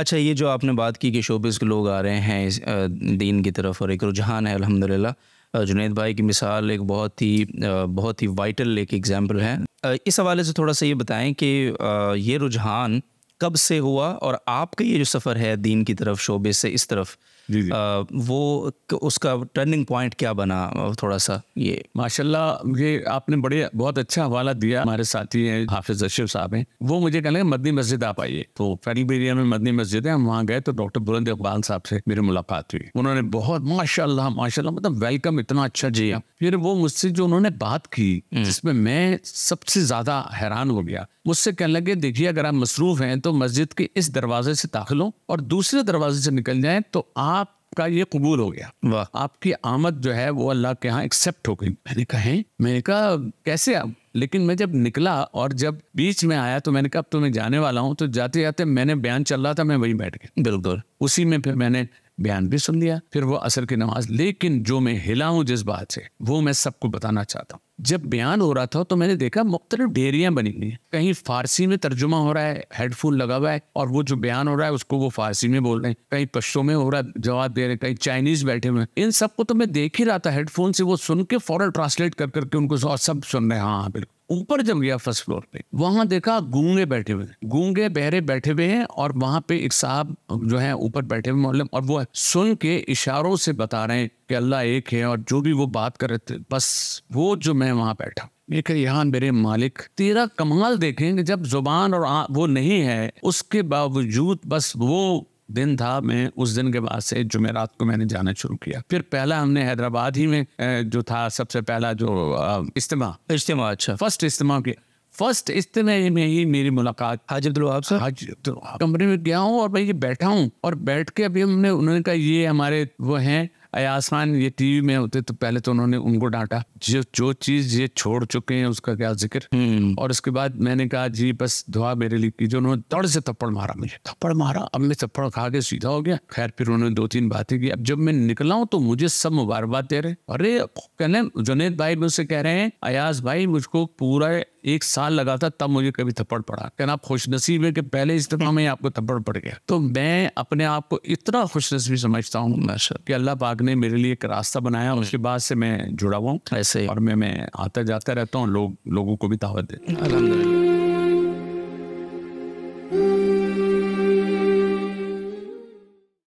अच्छा ये जो आपने बात की कि शोबिस के लोग आ रहे हैं इस दीन की तरफ और एक रुझान है अलहमदिल्ला जुनेद भाई की मिसाल एक बहुत ही बहुत ही वाइटल एक एग्ज़ाम्पल है इस हवाले से थोड़ा सा ये बताएं कि ये रुझान कब से हुआ और आपका ये जो सफ़र है दीन की तरफ शोबे से इस तरफ जी जी। आ, वो उसका टर्निंग पॉइंट क्या बना थोड़ा सा ये माशाल्लाह मुझे आपने बड़े बहुत अच्छा हवाला दिया हमारे साथी हैं हाफिज अशरफ साहब हैं वो मुझे कहें मदनी मस्जिद आप आइए तो फैनिक एरिया में मदनी मस्जिद है हम वहाँ गए तो डॉक्टर बुलंद इकबाल साहब से मेरी मुलाकात हुई उन्होंने बहुत माशाला माशा मतलब वेलकम इतना अच्छा जी फिर वो मुझसे जो उन्होंने बात की हम्म। जिसमें मैं सबसे ज्यादा हैरान हो गया मुझसे कहने लगे देखिए अगर आप मसरूफ हैं तो तो मस्जिद के इस दरवाजे से दाखिल हो और दूसरे दरवाजे से निकल जाए तो आप का ये कबूल हो गया आपकी आमद जो है वो अल्लाह के यहाँ एक्सेप्ट हो गई मैंने कहा मैंने कहा कैसे आप लेकिन मैं जब निकला और जब बीच में आया तो मैंने कहा अब तो मैं जाने वाला हूँ तो जाते जाते मैंने बयान चल रहा था मैं वहीं बैठ गया बिल्कुल उसी में फिर मैंने बयान भी सुन लिया फिर वो असर की नमाज लेकिन जो मैं हिला हूँ जिस बात से वो मैं सबको बताना चाहता हूँ जब बयान हो रहा था तो मैंने देखा मुख्तलिफ डेरियाँ बनी हुई हैं कहीं फारसी में तर्जुमा हो रहा है हेडफोन लगा हुआ है और वो जो बयान हो रहा है उसको वो फारसी में बोल रहे हैं कहीं पश्चो में हो रहा है जवाब दे रहे हैं कहीं चाइनीज बैठे हुए इन सबको तो मैं देख ही रहा था हेडफोन से वो सुन के फॉरन ट्रांसलेट कर करके उनको और सब सुन रहे हैं हाँ, हाँ बिल्कुल ऊपर जम गया फर्स्ट फ्लोर पे वहां देखा गूंगे बैठे हुए गूंगे बहरे बैठे हुए हैं और वहां पे एक साहब जो है ऊपर बैठे हुए मोहल्ले मतलब, और वो सुन के इशारों से बता रहे हैं कि अल्लाह एक है और जो भी वो बात कर रहे थे बस वो जो मैं वहां बैठा लेकिन यहाँ मेरे मालिक तेरा कमाल देखें जब जुबान और आ, वो नहीं है उसके बावजूद बस वो दिन था मैं उस दिन के बाद से जुमेरात को मैंने जाना शुरू किया फिर पहला हमने हैदराबाद ही में जो था सबसे पहला जो इज्तम इज्तम अच्छा फर्स्ट इज्तम किया फर्स्ट इज्तमे में ही मेरी मुलाकात हाजी अब्दुल से सर अब्दुल कमरे में गया हूँ और मैं ये बैठा हूँ और बैठ के अभी हमने उन्होंने कहा ये हमारे वो हैं अयासमान ये टीवी में होते तो पहले तो उन्होंने उनको डांटा जो जो चीज ये छोड़ चुके हैं उसका क्या जिक्र हम्म। और उसके बाद मैंने कहा जी बस दुआ मेरे लिए की जो उन्होंने दौड़ से थप्पड़ मारा मुझे थप्पड़ मारा अब मैं थप्पड़ खा के सीधा हो गया खैर फिर उन्होंने दो तीन बातें की अब जब मैं निकला हूँ तो मुझे सब मुबारकबाद दे रहे अरे कहने जुनेद भाई मुझसे कह रहे हैं अयास भाई मुझको पूरा एक साल लगा था तब मुझे कभी थप्पड़ पड़ा कहना आप नसीब है कि पहले दफा में आपको थप्पड़ पड़ गया तो मैं अपने आप को इतना खुश नसीबी समझता हूँ कि अल्लाह पाक ने मेरे लिए एक रास्ता बनाया उसके बाद से मैं जुड़ा हुआ हूँ ऐसे और मैं मैं आता जाता रहता हूँ लोग लोगों को भी दावत देता हूँ